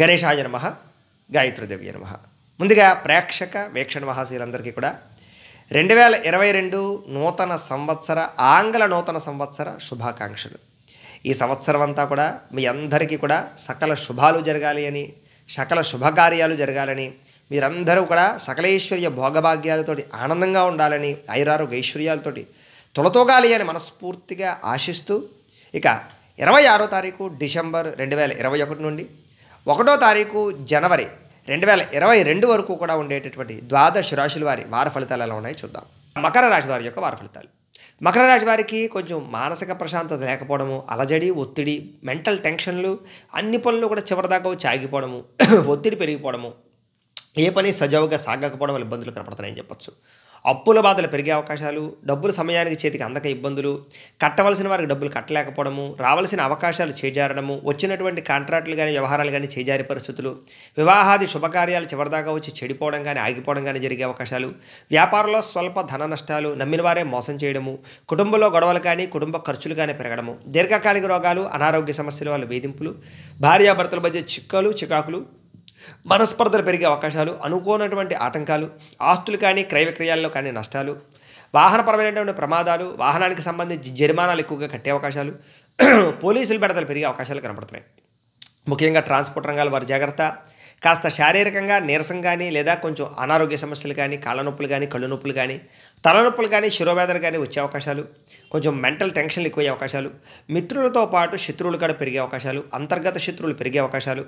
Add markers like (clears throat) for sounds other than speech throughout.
గణేశాయ నమ గాయత్రీదేవి నమ ముందుగా ప్రేక్షక వీక్షణ మహాశీలందరికీ కూడా రెండు వేల ఇరవై రెండు నూతన సంవత్సర ఆంగ్ల నూతన సంవత్సర శుభాకాంక్షలు ఈ సంవత్సరం అంతా కూడా మీ అందరికీ కూడా సకల శుభాలు జరగాలి అని సకల శుభకార్యాలు జరగాలని మీరందరూ కూడా సకలేశ్వర్య భోగభాగ్యాలతోటి ఆనందంగా ఉండాలని ఐరారోగ్య ఐశ్వర్యాలతోటి తొలతోగాలి అని మనస్ఫూర్తిగా ఆశిస్తూ ఇక ఇరవై ఆరో తారీఖు డిసెంబర్ రెండు వేల ఇరవై ఒకటి నుండి ఒకటో తారీఖు జనవరి రెండు వేల ఇరవై రెండు వరకు కూడా ఉండేటటువంటి ద్వాదశ రాశుల వారి వార ఫలితాలు ఎలా ఉన్నాయో చూద్దాం మకర రాశి వారి యొక్క వార ఫలితాలు మకర రాశి వారికి కొంచెం మానసిక ప్రశాంతత లేకపోవడము అలజడి ఒత్తిడి మెంటల్ టెన్షన్లు అన్ని పనులు కూడా చివరిదాకా వచ్చి ఆగిపోవడము (clears throat) ఒత్తిడి పెరిగిపోవడము ఏ పని సజావుగా సాగకపోవడం వల్ల ఇబ్బందులు కనపడతాయని చెప్పొచ్చు అప్పుల బాధలు పెరిగే అవకాశాలు డబ్బులు సమయానికి చేతికి అందక ఇబ్బందులు కట్టవలసిన వారికి డబ్బులు కట్టలేకపోవడము రావాల్సిన అవకాశాలు చేజారడము వచ్చినటువంటి కాంట్రాక్టులు కానీ వ్యవహారాలు కానీ చేజారి పరిస్థితులు వివాహాది శుభకార్యాలు చివరిదాకా వచ్చి చెడిపోవడం కానీ ఆగిపోవడం కానీ జరిగే అవకాశాలు వ్యాపారంలో స్వల్ప ధన నష్టాలు నమ్మిన వారే మోసం చేయడము కుటుంబంలో గొడవలు కానీ కుటుంబ ఖర్చులు కానీ పెరగడము దీర్ఘకాలిక రోగాలు అనారోగ్య సమస్యలు వాళ్ళ వేధింపులు భార్యాభర్తల మధ్య చిక్కలు చికాకులు మనస్పర్ధలు పెరిగే అవకాశాలు అనుకోనటువంటి ఆటంకాలు ఆస్తులు కానీ క్రయ విక్రయాల్లో కానీ నష్టాలు వాహనపరమైనటువంటి ప్రమాదాలు వాహనానికి సంబంధించి జరిమానాలు ఎక్కువగా కట్టే అవకాశాలు (clears throat) పోలీసులు బెడతలు పెరిగే అవకాశాలు కనబడుతున్నాయి ముఖ్యంగా ట్రాన్స్పోర్ట్ రంగాల వారి జాగ్రత్త కాస్త శారీరకంగా నీరసం కానీ లేదా కొంచెం అనారోగ్య సమస్యలు కానీ కాళ్ళ నొప్పులు కానీ కళ్ళు నొప్పులు కానీ తలనొప్పులు కానీ శిరోవేదన కానీ వచ్చే అవకాశాలు కొంచెం మెంటల్ టెన్షన్లు ఎక్కువయ్యే అవకాశాలు మిత్రులతో పాటు శత్రువులు కూడా పెరిగే అవకాశాలు అంతర్గత శత్రువులు పెరిగే అవకాశాలు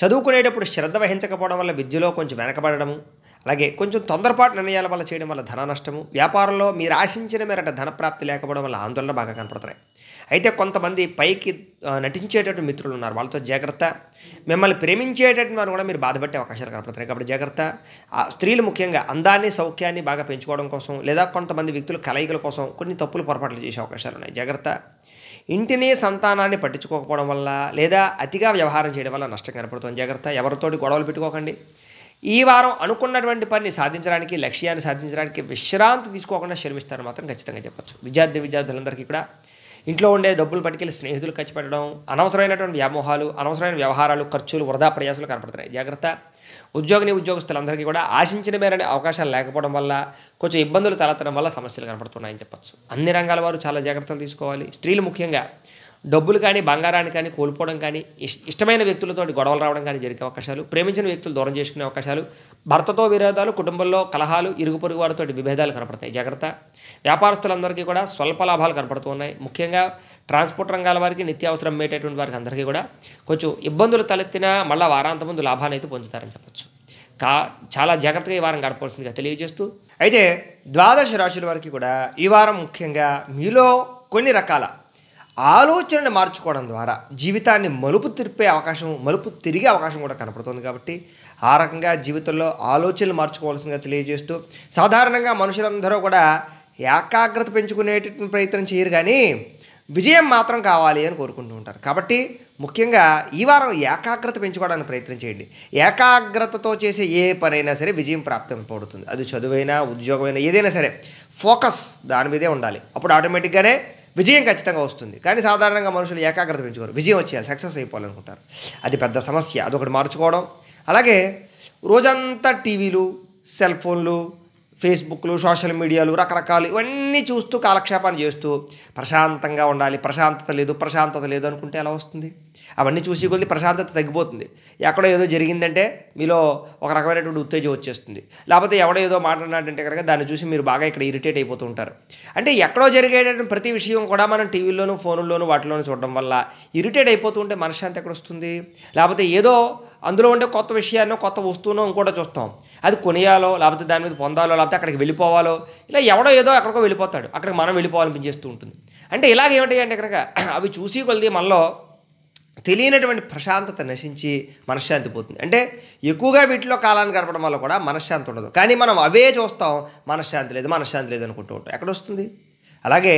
చదువుకునేటప్పుడు శ్రద్ధ వహించకపోవడం వల్ల విద్యలో కొంచెం వెనకబడము అలాగే కొంచెం తొందరపాటు నిర్ణయాల వల్ల చేయడం వల్ల ధన నష్టము వ్యాపారంలో మీరు ఆశించిన మేరట ధనప్రాప్తి లేకపోవడం వల్ల ఆందోళన బాగా కనపడుతున్నాయి అయితే కొంతమంది పైకి నటించేటటువంటి మిత్రులు ఉన్నారు వాళ్ళతో జాగ్రత్త మిమ్మల్ని ప్రేమించేటటువంటి వారు కూడా మీరు బాధపడే అవకాశాలు కనపడుతున్నాయి కాబట్టి జాగ్రత్త స్త్రీలు ముఖ్యంగా అందాన్ని సౌఖ్యాన్ని బాగా పెంచుకోవడం కోసం లేదా కొంతమంది వ్యక్తులు కలయికల కోసం కొన్ని తప్పులు పొరపాట్లు చేసే అవకాశాలు ఉన్నాయి జాగ్రత్త ఇంటిని సంతానాన్ని పట్టించుకోకపోవడం వల్ల లేదా అతిగా వ్యవహారం చేయడం వల్ల నష్టం కనపడుతుంది జాగ్రత్త ఎవరితోటి గొడవలు పెట్టుకోకండి ఈ వారం అనుకున్నటువంటి పనిని సాధించడానికి లక్ష్యాన్ని సాధించడానికి విశ్రాంతి తీసుకోకుండా శ్రమిస్తారని మాత్రం ఖచ్చితంగా చెప్పచ్చు విద్యార్థి విద్యార్థులందరికీ కూడా ఇంట్లో ఉండే డబ్బులు పట్టుకెళ్ళి స్నేహితులు ఖర్చు పెట్టడం అనవసరమైనటువంటి వ్యామోహాలు అనవసరమైన వ్యవహారాలు ఖర్చులు వృధా ప్రయాసాలు కనపడుతున్నాయి జాగ్రత్త ఉద్యోగిని ఉద్యోగస్తులందరికీ కూడా ఆశించిన మేరనే అవకాశాలు లేకపోవడం వల్ల కొంచెం ఇబ్బందులు తలెత్తడం వల్ల సమస్యలు కనపడుతున్నాయని చెప్పచ్చు అన్ని రంగాల వారు చాలా జాగ్రత్తలు తీసుకోవాలి స్త్రీలు ముఖ్యంగా డబ్బులు కానీ బంగారాన్ని కానీ కోల్పోవడం కానీ ఇష్టమైన వ్యక్తులతో గొడవలు రావడం కానీ జరిగే అవకాశాలు ప్రేమించిన వ్యక్తులు దూరం చేసుకునే అవకాశాలు భర్తతో విరోధాలు కుటుంబంలో కలహాలు ఇరుగు పొరుగు వారితో విభేదాలు కనపడతాయి జాగ్రత్త వ్యాపారస్తులందరికీ కూడా స్వల్ప లాభాలు కనపడుతూ ఉన్నాయి ముఖ్యంగా ట్రాన్స్పోర్ట్ రంగాల వారికి నిత్యావసరం మేటటువంటి వారికి అందరికీ కూడా కొంచెం ఇబ్బందులు తలెత్తినా మళ్ళీ వారాంత ముందు లాభాన్ని అయితే పొందుతారని చెప్పచ్చు కా చాలా జాగ్రత్తగా ఈ వారం గడపవలసిందిగా తెలియజేస్తూ అయితే ద్వాదశ రాశుల వారికి కూడా ఈ వారం ముఖ్యంగా మీలో కొన్ని రకాల ఆలోచనను మార్చుకోవడం ద్వారా జీవితాన్ని మలుపు తిరిపే అవకాశం మలుపు తిరిగే అవకాశం కూడా కనపడుతుంది కాబట్టి ఆ రకంగా జీవితంలో ఆలోచనలు మార్చుకోవాల్సిందిగా తెలియజేస్తూ సాధారణంగా మనుషులందరూ కూడా ఏకాగ్రత పెంచుకునే ప్రయత్నం చేయరు కానీ విజయం మాత్రం కావాలి అని కోరుకుంటూ ఉంటారు కాబట్టి ముఖ్యంగా ఈ వారం ఏకాగ్రత పెంచుకోవడానికి ప్రయత్నం చేయండి ఏకాగ్రతతో చేసే ఏ పనైనా సరే విజయం పడుతుంది అది చదువైనా ఉద్యోగమైనా ఏదైనా సరే ఫోకస్ దాని మీదే ఉండాలి అప్పుడు ఆటోమేటిక్గానే విజయం ఖచ్చితంగా వస్తుంది కానీ సాధారణంగా మనుషులు ఏకాగ్రత పెంచుకోరు విజయం వచ్చేయాలి సక్సెస్ అయిపోవాలనుకుంటారు అది పెద్ద సమస్య అదొకటి మార్చుకోవడం అలాగే రోజంతా టీవీలు సెల్ ఫోన్లు ఫేస్బుక్లు సోషల్ మీడియాలు రకరకాలు ఇవన్నీ చూస్తూ కాలక్షేపాన్ని చేస్తూ ప్రశాంతంగా ఉండాలి ప్రశాంతత లేదు ప్రశాంతత లేదు అనుకుంటే ఎలా వస్తుంది అవన్నీ చూసి కొద్ది ప్రశాంతత తగ్గిపోతుంది ఎక్కడో ఏదో జరిగిందంటే మీలో ఒక రకమైనటువంటి ఉత్తేజం వచ్చేస్తుంది లేకపోతే ఎవడో ఏదో మాట్లాడినట్టంటే కనుక దాన్ని చూసి మీరు బాగా ఇక్కడ ఇరిటేట్ అయిపోతూ ఉంటారు అంటే ఎక్కడో జరిగేటటువంటి ప్రతి విషయం కూడా మనం టీవీల్లోనూ ఫోన్లోనూ వాటిలోనూ చూడడం వల్ల ఇరిటేట్ అయిపోతూ ఉంటే మనశ్శాంతి ఎక్కడ వస్తుంది లేకపోతే ఏదో అందులో ఉండే కొత్త విషయాన్నో కొత్త వస్తువును ఇంకోటో చూస్తాం అది కొనియాలో లేకపోతే దాని మీద పొందాలో లేకపోతే అక్కడికి వెళ్ళిపోవాలో ఇలా ఎవడో ఏదో అక్కడికో వెళ్ళిపోతాడు అక్కడికి మనం వెళ్ళిపోవాలనిపించేస్తూ ఉంటుంది అంటే ఇలాగ అంటే కనుక అవి చూసి కొలిది మనలో తెలియనటువంటి ప్రశాంతత నశించి మనశ్శాంతి పోతుంది అంటే ఎక్కువగా వీటిలో కాలాన్ని గడపడం వల్ల కూడా మనశ్శాంతి ఉండదు కానీ మనం అవే చూస్తాం మనశ్శాంతి లేదు మనశ్శాంతి లేదు అనుకుంటూ ఉంటాం ఎక్కడ వస్తుంది అలాగే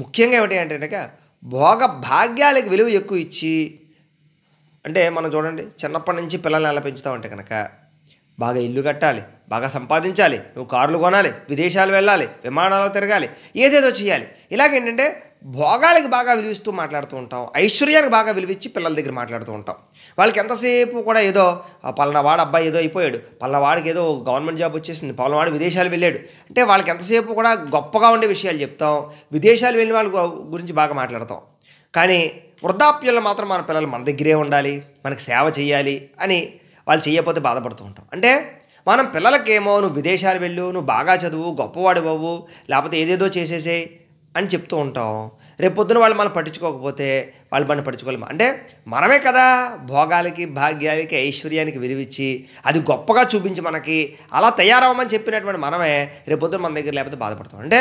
ముఖ్యంగా ఏమిటి అంటే భోగ భాగ్యాలకు విలువ ఎక్కువ ఇచ్చి అంటే మనం చూడండి చిన్నప్పటి నుంచి పిల్లల్ని ఎలా ఉంటే కనుక బాగా ఇల్లు కట్టాలి బాగా సంపాదించాలి నువ్వు కార్లు కొనాలి విదేశాలు వెళ్ళాలి విమానాలు తిరగాలి ఏదేదో చేయాలి ఇలాగేంటంటే భోగాలకి బాగా విలువిస్తూ మాట్లాడుతూ ఉంటాం ఐశ్వర్యానికి బాగా విలువిచ్చి పిల్లల దగ్గర మాట్లాడుతూ ఉంటాం వాళ్ళకి ఎంతసేపు కూడా ఏదో పలానావాడు అబ్బాయి ఏదో అయిపోయాడు పలానావాడికి ఏదో గవర్నమెంట్ జాబ్ వచ్చేసింది పలానావాడు విదేశాలు వెళ్ళాడు అంటే వాళ్ళకి ఎంతసేపు కూడా గొప్పగా ఉండే విషయాలు చెప్తాం విదేశాలు వెళ్ళిన వాళ్ళ గురించి బాగా మాట్లాడతాం కానీ వృద్ధాప్యంలో మాత్రం మన పిల్లలు మన దగ్గరే ఉండాలి మనకు సేవ చేయాలి అని వాళ్ళు చేయకపోతే బాధపడుతూ ఉంటాం అంటే మనం పిల్లలకేమో నువ్వు విదేశాలు వెళ్ళు నువ్వు బాగా చదువు గొప్పవాడివ్వు లేకపోతే ఏదేదో చేసేసే అని చెప్తూ ఉంటాం రేపొద్దున వాళ్ళు మనం పట్టించుకోకపోతే వాళ్ళు మనం పట్టించుకోలేము అంటే మనమే కదా భోగాలకి భాగ్యాలకి ఐశ్వర్యానికి విరివిచ్చి అది గొప్పగా చూపించి మనకి అలా తయారవ్వమని చెప్పినటువంటి మనమే రేపొద్దున మన దగ్గర లేకపోతే బాధపడతాం అంటే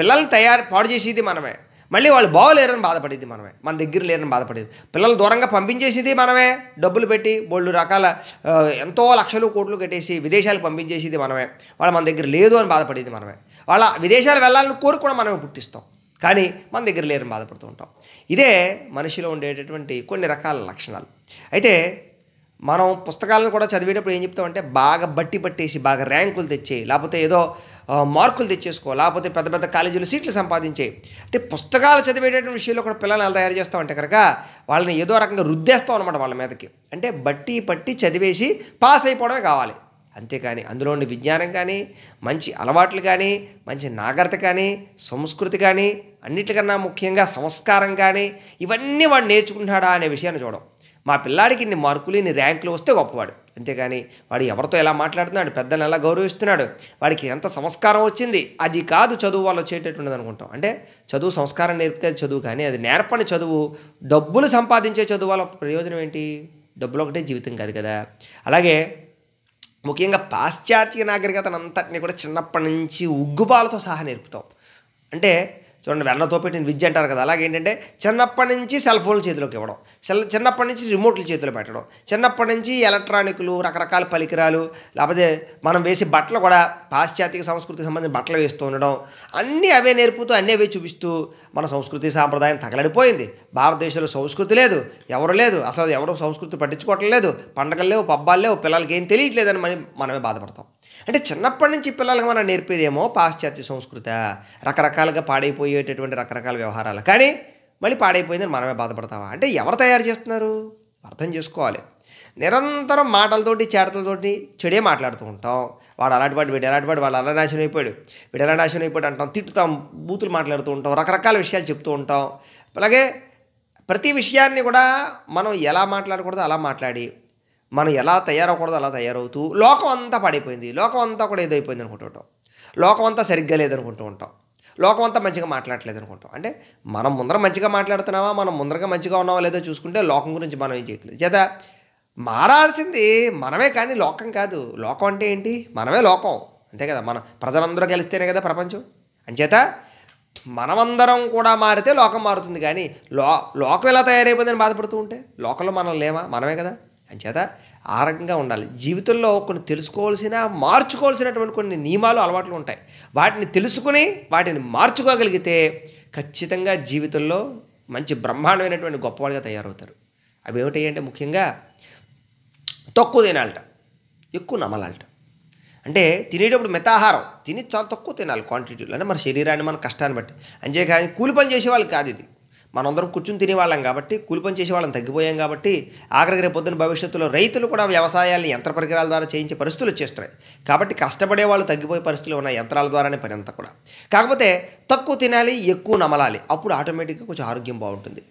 పిల్లల్ని తయారు పాడు చేసేది మనమే మళ్ళీ వాళ్ళు బాగోలేరని బాధపడేది మనమే మన దగ్గర లేరని బాధపడేది పిల్లలు దూరంగా పంపించేసేది మనమే డబ్బులు పెట్టి బోళ్ళు రకాల ఎంతో లక్షలు కోట్లు కట్టేసి విదేశాలకు పంపించేసేది మనమే వాళ్ళు మన దగ్గర లేదు అని బాధపడేది మనమే వాళ్ళ విదేశాలు వెళ్ళాలని కోరు కూడా మనమే పుట్టిస్తాం కానీ మన దగ్గర లేరని బాధపడుతూ ఉంటాం ఇదే మనిషిలో ఉండేటటువంటి కొన్ని రకాల లక్షణాలు అయితే మనం పుస్తకాలను కూడా చదివేటప్పుడు ఏం చెప్తామంటే బాగా బట్టి పట్టేసి బాగా ర్యాంకులు తెచ్చేయి లేకపోతే ఏదో మార్కులు తెచ్చేసుకో లేకపోతే పెద్ద పెద్ద కాలేజీలు సీట్లు సంపాదించే అంటే పుస్తకాలు చదివేటటువంటి విషయంలో కూడా పిల్లల్ని ఎలా తయారు చేస్తామంటే కనుక వాళ్ళని ఏదో రకంగా రుద్దేస్తాం అనమాట వాళ్ళ మీదకి అంటే బట్టి పట్టి చదివేసి పాస్ అయిపోవడమే కావాలి అంతేకాని అందులో ఉండే విజ్ఞానం కానీ మంచి అలవాట్లు కానీ మంచి నాగరికత కానీ సంస్కృతి కానీ అన్నిటికన్నా ముఖ్యంగా సంస్కారం కానీ ఇవన్నీ వాడు నేర్చుకుంటున్నాడా అనే విషయాన్ని చూడం మా పిల్లాడికి ఇన్ని మార్కులు ఇన్ని ర్యాంకులు వస్తే గొప్పవాడు అంతేగాని వాడు ఎవరితో ఎలా మాట్లాడుతున్నాడు పెద్దలను ఎలా గౌరవిస్తున్నాడు వాడికి ఎంత సంస్కారం వచ్చింది అది కాదు చదువు వాళ్ళు వచ్చేటటువంటిది అనుకుంటాం అంటే చదువు సంస్కారం నేర్పితే అది చదువు కానీ అది నేర్పని చదువు డబ్బులు సంపాదించే చదువు వాళ్ళ ప్రయోజనం ఏంటి డబ్బులు ఒకటే జీవితం కాదు కదా అలాగే ముఖ్యంగా పాశ్చాత్య నాగరికతను అంతటిని కూడా చిన్నప్పటి నుంచి ఉగ్గుపాలతో సహా నేర్పుతాం అంటే చూడండి వెన్నతో పెట్టిన విద్య అంటారు కదా అలాగేంటంటే చిన్నప్పటి నుంచి సెల్ ఫోన్లు చేతిలోకి ఇవ్వడం సెల్ చిన్నప్పటి నుంచి రిమోట్లు చేతిలో పెట్టడం చిన్నప్పటి నుంచి ఎలక్ట్రానిక్లు రకరకాల పరికరాలు లేకపోతే మనం వేసే బట్టలు కూడా పాశ్చాత్య సంస్కృతికి సంబంధించిన బట్టలు వేస్తూ ఉండడం అన్నీ అవే నేర్పుతూ అన్నీ అవే చూపిస్తూ మన సంస్కృతి సాంప్రదాయం తగలడిపోయింది భారతదేశంలో సంస్కృతి లేదు ఎవరు లేదు అసలు ఎవరు సంస్కృతి పట్టించుకోవటం లేదు పండగలు లేవు పబ్బాలు లేవు పిల్లలకి ఏం తెలియట్లేదని మనం మనమే బాధపడతాం అంటే చిన్నప్పటి నుంచి పిల్లలకి మనం నేర్పేదేమో పాశ్చాత్య సంస్కృత రకరకాలుగా పాడైపోయేటటువంటి రకరకాల వ్యవహారాలు కానీ మళ్ళీ పాడైపోయిందని మనమే బాధపడతావా అంటే ఎవరు తయారు చేస్తున్నారు అర్థం చేసుకోవాలి నిరంతరం మాటలతోటి చేతలతోటి చెడే మాట్లాడుతూ ఉంటాం వాడు అలాంటి వాడు వీడు ఎలాంటి వాడు వాళ్ళు అలా నాశనం అయిపోయాడు వీడు ఎలా నాశనం అయిపోయాడు అంటాం తిట్టుతాం బూతులు మాట్లాడుతూ ఉంటాం రకరకాల విషయాలు చెప్తూ ఉంటాం అలాగే ప్రతి విషయాన్ని కూడా మనం ఎలా మాట్లాడకూడదు అలా మాట్లాడి మనం ఎలా తయారవకూడదు అలా తయారవుతూ లోకం అంతా పడైపోయింది లోకం అంతా కూడా ఏదైపోయింది అనుకుంటూ అనుకుంటుంటాం లోకం అంతా సరిగ్గా లేదనుకుంటూ ఉంటాం లోకం అంతా మంచిగా మాట్లాడలేదు అనుకుంటాం అంటే మనం ముందర మంచిగా మాట్లాడుతున్నావా మనం ముందరగా మంచిగా ఉన్నావా లేదో చూసుకుంటే లోకం గురించి మనం ఏం చేయట్లేదు చేత మారాల్సింది మనమే కానీ లోకం కాదు లోకం అంటే ఏంటి మనమే లోకం అంతే కదా మనం ప్రజలందరూ కలిస్తేనే కదా ప్రపంచం అంచేత మనమందరం కూడా మారితే లోకం మారుతుంది కానీ లో లోకం ఎలా తయారైపోయిందని బాధపడుతూ ఉంటే లోకంలో మనం లేవా మనమే కదా అంచేత ఆ రకంగా ఉండాలి జీవితంలో కొన్ని తెలుసుకోవాల్సిన మార్చుకోవాల్సినటువంటి కొన్ని నియమాలు అలవాట్లు ఉంటాయి వాటిని తెలుసుకుని వాటిని మార్చుకోగలిగితే ఖచ్చితంగా జీవితంలో మంచి బ్రహ్మాండమైనటువంటి గొప్పవాళ్ళుగా తయారవుతారు అవి ఏమిటంటే ముఖ్యంగా తక్కువ తినాలట ఎక్కువ నమలాలట అంటే తినేటప్పుడు మితాహారం తిని చాలా తక్కువ తినాలి క్వాంటిటీలో అంటే మన శరీరాన్ని మన కష్టాన్ని బట్టి అంతేకాని కూలి పని చేసేవాళ్ళు కాదు ఇది మనందరం కూర్చుని తినేవాళ్ళం కాబట్టి కూలిపని చేసేవాళ్ళం తగ్గిపోయాం కాబట్టి ఆఖరికి పొద్దున్న భవిష్యత్తులో రైతులు కూడా వ్యవసాయాన్ని యంత్ర పరికరాల ద్వారా చేయించే పరిస్థితులు వచ్చేస్తున్నాయి కాబట్టి కష్టపడే వాళ్ళు తగ్గిపోయే పరిస్థితులు ఉన్న యంత్రాల ద్వారానే పని అంతా కూడా కాకపోతే తక్కువ తినాలి ఎక్కువ నమలాలి అప్పుడు ఆటోమేటిక్గా కొంచెం ఆరోగ్యం బాగుంటుంది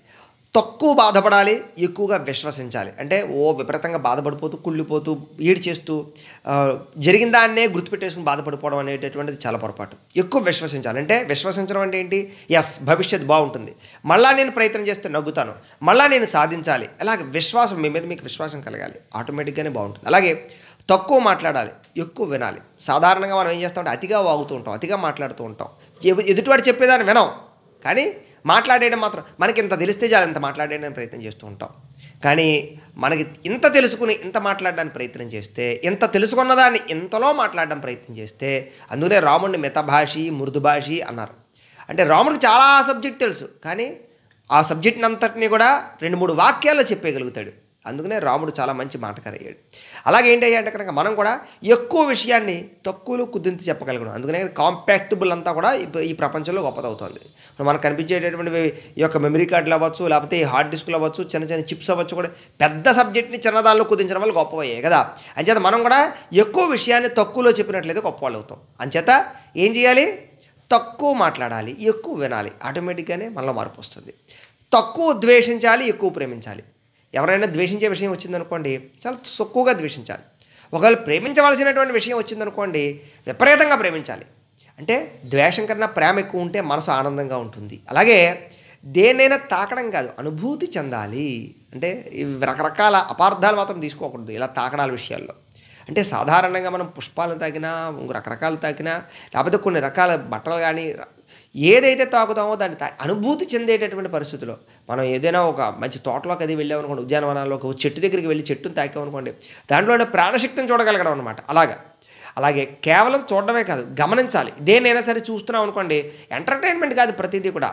తక్కువ బాధపడాలి ఎక్కువగా విశ్వసించాలి అంటే ఓ విపరీతంగా బాధపడిపోతూ కుళ్ళిపోతూ ఈడు చేస్తూ జరిగిన దాన్నే గుర్తుపెట్టేసుకుని బాధపడిపోవడం అనేటటువంటిది చాలా పొరపాటు ఎక్కువ విశ్వసించాలి అంటే విశ్వసించడం అంటే ఏంటి ఎస్ భవిష్యత్ బాగుంటుంది మళ్ళీ నేను ప్రయత్నం చేస్తే నవ్వుతాను మళ్ళీ నేను సాధించాలి అలాగే విశ్వాసం మీ మీద మీకు విశ్వాసం కలగాలి ఆటోమేటిక్గానే బాగుంటుంది అలాగే తక్కువ మాట్లాడాలి ఎక్కువ వినాలి సాధారణంగా మనం ఏం చేస్తామంటే అతిగా వాగుతూ ఉంటాం అతిగా మాట్లాడుతూ ఉంటాం ఎదుటివాడు చెప్పేదాన్ని వినం కానీ మాట్లాడేయడం మాత్రం మనకి ఇంత తెలిస్తే చాలు ఇంత మాట్లాడేయడానికి ప్రయత్నం చేస్తూ ఉంటాం కానీ మనకి ఇంత తెలుసుకుని ఇంత మాట్లాడడానికి ప్రయత్నం చేస్తే ఇంత తెలుసుకున్నదాన్ని ఇంతలో మాట్లాడడం ప్రయత్నం చేస్తే అందుకనే రాముడిని మితభాషి మృదుభాషి అన్నారు అంటే రాముడికి చాలా సబ్జెక్ట్ తెలుసు కానీ ఆ సబ్జెక్ట్ని అంతటిని కూడా రెండు మూడు వాక్యాల్లో చెప్పేయగలుగుతాడు అందుకనే రాముడు చాలా మంచి మాటకారయ్యాడు అలాగే ఏంటి అంటే కనుక మనం కూడా ఎక్కువ విషయాన్ని తక్కువలో కుదింతి చెప్పగలగడం అందుకనే కాంపాక్టబుల్ అంతా కూడా ఈ ప్రపంచంలో గొప్పదవుతుంది మనకు కనిపించేటటువంటి ఈ యొక్క మెమరీ కార్డులు అవ్వచ్చు లేకపోతే ఈ హార్డ్ డిస్కులు అవ్వచ్చు చిన్న చిన్న చిప్స్ అవ్వచ్చు కూడా పెద్ద సబ్జెక్ట్ని చిన్నదానిలో కుదించడం వల్ల గొప్పవయ్యాయి కదా అంచేత మనం కూడా ఎక్కువ విషయాన్ని తక్కువలో చెప్పినట్లయితే గొప్పవాళ్ళు అవుతాం అంచేత ఏం చేయాలి తక్కువ మాట్లాడాలి ఎక్కువ వినాలి ఆటోమేటిక్గానే మనలో మార్పు వస్తుంది తక్కువ ద్వేషించాలి ఎక్కువ ప్రేమించాలి ఎవరైనా ద్వేషించే విషయం వచ్చిందనుకోండి చాలా సొక్కువగా ద్వేషించాలి ఒకవేళ ప్రేమించవలసినటువంటి విషయం వచ్చిందనుకోండి విపరీతంగా ప్రేమించాలి అంటే ద్వేషం కన్నా ప్రేమ ఎక్కువ ఉంటే మనసు ఆనందంగా ఉంటుంది అలాగే దేనైనా తాకడం కాదు అనుభూతి చెందాలి అంటే రకరకాల అపార్థాలు మాత్రం తీసుకోకూడదు ఇలా తాకడాల విషయాల్లో అంటే సాధారణంగా మనం పుష్పాలను తాకినా రకరకాలు తాకినా లేకపోతే కొన్ని రకాల బట్టలు కానీ ఏదైతే తాగుతామో దాన్ని అనుభూతి చెందేటటువంటి పరిస్థితిలో మనం ఏదైనా ఒక మంచి తోటలోకి అది వెళ్ళామనుకోండి ఉద్యానవనాల్లోకి ఒక చెట్టు దగ్గరికి వెళ్ళి చెట్టును తాకామనుకోండి దాంట్లోనే ప్రాణశక్తిని చూడగలగడం అనమాట అలాగా అలాగే కేవలం చూడడమే కాదు గమనించాలి దేనైనా సరే చూస్తున్నాం అనుకోండి ఎంటర్టైన్మెంట్ కాదు ప్రతిదీ కూడా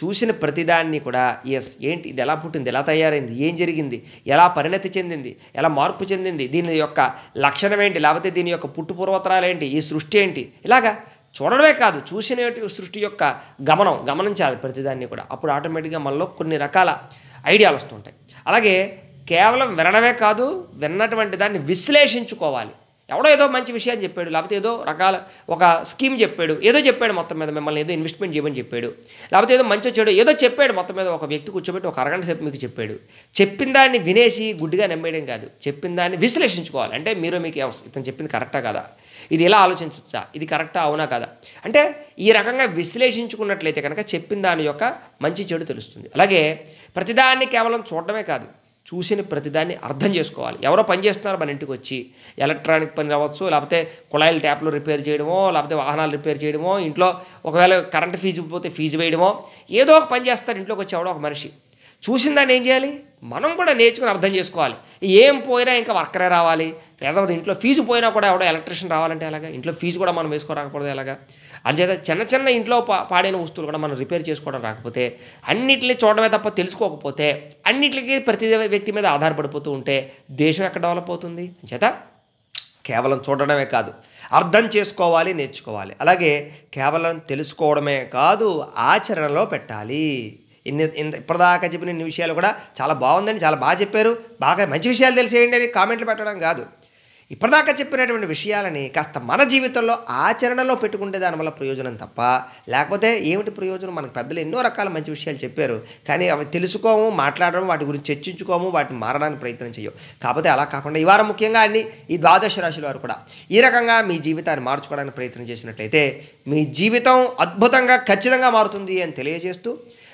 చూసిన ప్రతిదాన్ని కూడా ఎస్ ఏంటి ఇది ఎలా పుట్టింది ఎలా తయారైంది ఏం జరిగింది ఎలా పరిణతి చెందింది ఎలా మార్పు చెందింది దీని యొక్క లక్షణం ఏంటి లేకపోతే దీని యొక్క పుట్టుపూర్వతరాలు ఏంటి ఈ సృష్టి ఏంటి ఇలాగా చూడడమే కాదు చూసిన సృష్టి యొక్క గమనం గమనించాలి ప్రతిదాన్ని కూడా అప్పుడు ఆటోమేటిక్గా మనలో కొన్ని రకాల ఐడియాలు వస్తుంటాయి అలాగే కేవలం వినడమే కాదు విన్నటువంటి దాన్ని విశ్లేషించుకోవాలి ఎవడో ఏదో మంచి విషయాన్ని చెప్పాడు లేకపోతే ఏదో రకాల ఒక స్కీమ్ చెప్పాడు ఏదో చెప్పాడు మొత్తం మీద మిమ్మల్ని ఏదో ఇన్వెస్ట్మెంట్ చేయమని చెప్పాడు లేకపోతే ఏదో మంచి వచ్చాడు ఏదో చెప్పాడు మొత్తం మీద ఒక వ్యక్తి కూర్చోబెట్టి ఒక అరగంట సేపు మీకు చెప్పాడు చెప్పిన దాన్ని వినేసి గుడ్డిగా నమ్మేయడం కాదు చెప్పిన దాన్ని విశ్లేషించుకోవాలి అంటే మీరు మీకు ఇతను చెప్పింది కరెక్టా కదా ఇది ఎలా ఆలోచించచ్చా ఇది కరెక్టా అవునా కదా అంటే ఈ రకంగా విశ్లేషించుకున్నట్లయితే కనుక చెప్పిన దాని యొక్క మంచి చెడు తెలుస్తుంది అలాగే ప్రతిదాన్ని కేవలం చూడడమే కాదు చూసిన ప్రతిదాన్ని అర్థం చేసుకోవాలి ఎవరో పని చేస్తున్నారు మన ఇంటికి వచ్చి ఎలక్ట్రానిక్ పని రావచ్చు లేకపోతే కుళాయిల ట్యాప్లు రిపేర్ చేయడమో లేకపోతే వాహనాలు రిపేర్ చేయడమో ఇంట్లో ఒకవేళ కరెంట్ ఫీజు పోతే ఫీజు వేయడమో ఏదో ఒక పని చేస్తారు ఇంట్లోకి వచ్చి ఒక మనిషి చూసిన దాన్ని ఏం చేయాలి మనం కూడా నేర్చుకుని అర్థం చేసుకోవాలి ఏం పోయినా ఇంకా వర్కరే రావాలి లేదా ఇంట్లో ఫీజు పోయినా కూడా ఎవడో ఎలక్ట్రిషియన్ రావాలంటే ఎలాగా ఇంట్లో ఫీజు కూడా మనం వేసుకోరాకపోతే ఎలాగా అంచేత చిన్న చిన్న ఇంట్లో పాడైన వస్తువులు కూడా మనం రిపేర్ చేసుకోవడం రాకపోతే అన్నిటిని చూడమే తప్ప తెలుసుకోకపోతే అన్నిటికీ ప్రతి వ్యక్తి మీద ఆధారపడిపోతూ ఉంటే దేశం ఎక్కడ డెవలప్ అవుతుంది అంచేత కేవలం చూడడమే కాదు అర్థం చేసుకోవాలి నేర్చుకోవాలి అలాగే కేవలం తెలుసుకోవడమే కాదు ఆచరణలో పెట్టాలి ఇన్ని ఇంత ఇప్పటిదాకా చెప్పిన ఇన్ని విషయాలు కూడా చాలా బాగుందని చాలా బాగా చెప్పారు బాగా మంచి విషయాలు తెలిసేయండి అని కామెంట్లు పెట్టడం కాదు ఇప్పటిదాకా చెప్పినటువంటి విషయాలని కాస్త మన జీవితంలో ఆచరణలో పెట్టుకుంటే దానివల్ల ప్రయోజనం తప్ప లేకపోతే ఏమిటి ప్రయోజనం మనకు పెద్దలు ఎన్నో రకాల మంచి విషయాలు చెప్పారు కానీ అవి తెలుసుకోము మాట్లాడడం వాటి గురించి చర్చించుకోము వాటిని మారడానికి ప్రయత్నం చేయవు కాకపోతే అలా కాకుండా ఈ వారం ముఖ్యంగా అన్ని ఈ ద్వాదశ రాశుల వారు కూడా ఈ రకంగా మీ జీవితాన్ని మార్చుకోవడానికి ప్రయత్నం చేసినట్లయితే మీ జీవితం అద్భుతంగా ఖచ్చితంగా మారుతుంది అని తెలియజేస్తూ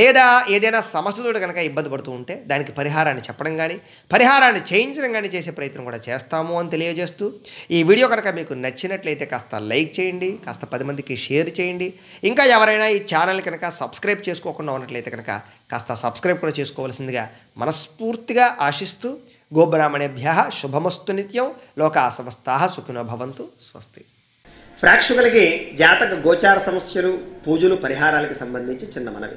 లేదా ఏదైనా సమస్యతో కనుక ఇబ్బంది పడుతూ ఉంటే దానికి పరిహారాన్ని చెప్పడం కానీ పరిహారాన్ని చేయించడం కానీ చేసే ప్రయత్నం కూడా చేస్తాము అని తెలియజేస్తూ ఈ వీడియో కనుక మీకు నచ్చినట్లయితే కాస్త లైక్ చేయండి కాస్త పది మందికి షేర్ చేయండి ఇంకా ఎవరైనా ఈ ఛానల్ కనుక సబ్స్క్రైబ్ చేసుకోకుండా ఉన్నట్లయితే కనుక కాస్త సబ్స్క్రైబ్ కూడా చేసుకోవాల్సిందిగా మనస్ఫూర్తిగా ఆశిస్తూ గోబ్రాహ్మణేభ్య శుభమస్తు నిత్యం లోకా సమస్తాహ సుఖినో భవంతు స్వస్తి ప్రేక్షకులకి జాతక గోచార సమస్యలు పూజలు పరిహారాలకు సంబంధించి చిన్న మనవి